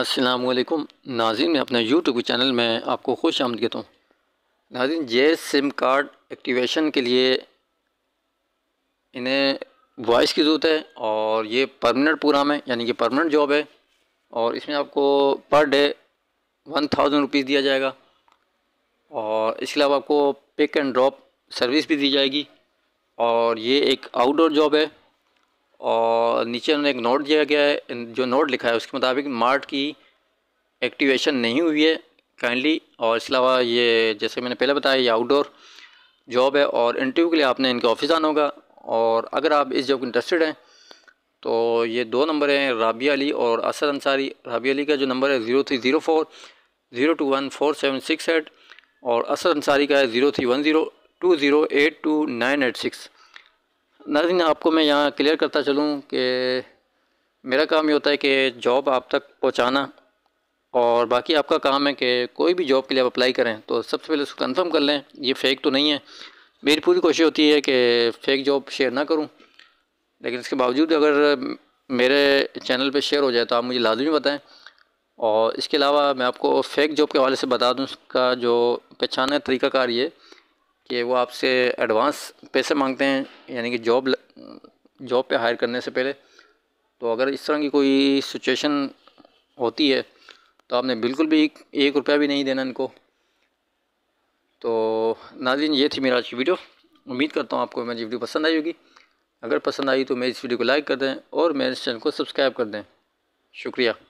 असलकुम नाजिन मैं अपने यूट्यूब चैनल में आपको खुश आमद कहता हूँ नाजिन जे सिम कार्ड एक्टिवेशन के लिए इन्हें वॉइस की ज़रूरत है और ये परमानेंट प्रोग्राम है यानी कि परमानेंट जॉब है और इसमें आपको per day one thousand rupees दिया जाएगा और इसके अलावा आपको पिक एंड ड्रॉप सर्विस भी दी जाएगी और ये एक आउटडोर जॉब है और और नीचे उन्होंने एक नोट दिया गया है जो नोट लिखा है उसके मुताबिक मार्ट की एक्टिवेशन नहीं हुई है काइंडली और इसके अलावा ये जैसे मैंने पहले बताया ये आउटडोर जॉब है और इंटरव्यू के लिए आपने इनके ऑफिस आना होगा और अगर आप इस जॉब इंटरेस्टेड हैं तो ये दो नंबर हैं राबिया अली और असद अंसारी राबिया अली का जो नंबर है zero three zero four zero two one four seven six eight और असद अंसारी का है zero three one zero two zero eight two nine eight six नाजिन आपको मैं यहाँ क्लियर करता चलूँ कि मेरा काम ये होता है कि जॉब आप तक पहुँचाना और बाकी आपका काम है कि कोई भी जॉब के लिए आप अप्लाई करें तो सबसे पहले उसको कन्फर्म कर लें ये फ़ेक तो नहीं है मेरी पूरी कोशिश होती है कि फ़ेक जॉब शेयर ना करूँ लेकिन इसके बावजूद अगर मेरे चैनल पर शेयर हो जाए तो आप मुझे लाजमी बताएँ और इसके अलावा मैं आपको फ़ेक जॉब के हवाले से बता दूँ उसका जो पहचाना तरीक़ाकार ये कि वो आपसे एडवांस पैसे मांगते हैं यानी कि जॉब जॉब पे हायर करने से पहले तो अगर इस तरह की कोई सिचुएशन होती है तो आपने बिल्कुल भी एक रुपया भी नहीं देना इनको तो नाजिन ये थी मेरा आज की वीडियो उम्मीद करता हूँ आपको मेरी वीडियो पसंद आई होगी अगर पसंद आई तो मेरी इस वीडियो को लाइक कर दें और मेरे चैनल को सब्सक्राइब कर दें शुक्रिया